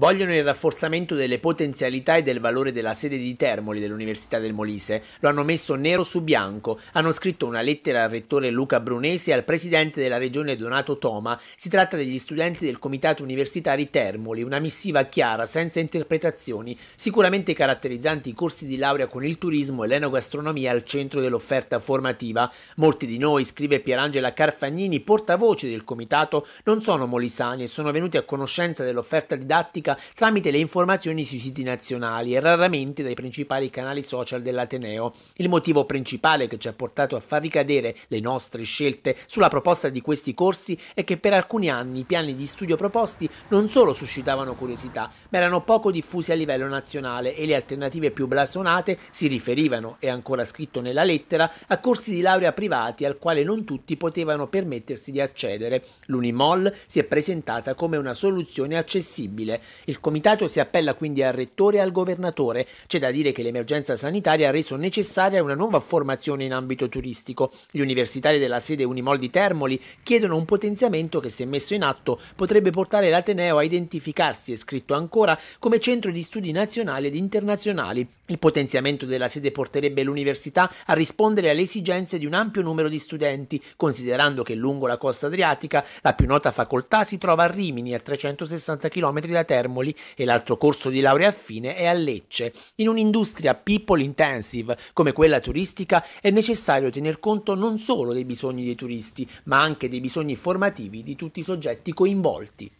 Vogliono il rafforzamento delle potenzialità e del valore della sede di Termoli dell'Università del Molise. Lo hanno messo nero su bianco. Hanno scritto una lettera al rettore Luca Brunesi e al presidente della regione Donato Toma. Si tratta degli studenti del Comitato Universitari Termoli. Una missiva chiara, senza interpretazioni, sicuramente caratterizzanti i corsi di laurea con il turismo e l'enogastronomia al centro dell'offerta formativa. Molti di noi, scrive Pierangela Carfagnini, portavoce del Comitato, non sono molisani e sono venuti a conoscenza dell'offerta didattica pubblica tramite le informazioni sui siti nazionali e raramente dai principali canali social dell'Ateneo. Il motivo principale che ci ha portato a far ricadere le nostre scelte sulla proposta di questi corsi è che per alcuni anni i piani di studio proposti non solo suscitavano curiosità, ma erano poco diffusi a livello nazionale e le alternative più blasonate si riferivano, è ancora scritto nella lettera, a corsi di laurea privati al quale non tutti potevano permettersi di accedere. L'Unimol si è presentata come una soluzione accessibile, il comitato si appella quindi al rettore e al governatore. C'è da dire che l'emergenza sanitaria ha reso necessaria una nuova formazione in ambito turistico. Gli universitari della sede Unimol di Termoli chiedono un potenziamento che se messo in atto potrebbe portare l'Ateneo a identificarsi, è scritto ancora, come centro di studi nazionali ed internazionali. Il potenziamento della sede porterebbe l'università a rispondere alle esigenze di un ampio numero di studenti, considerando che lungo la costa adriatica la più nota facoltà si trova a Rimini, a 360 km da Termoli Termoli e l'altro corso di laurea affine è a Lecce. In un'industria people intensive come quella turistica è necessario tener conto non solo dei bisogni dei turisti, ma anche dei bisogni formativi di tutti i soggetti coinvolti.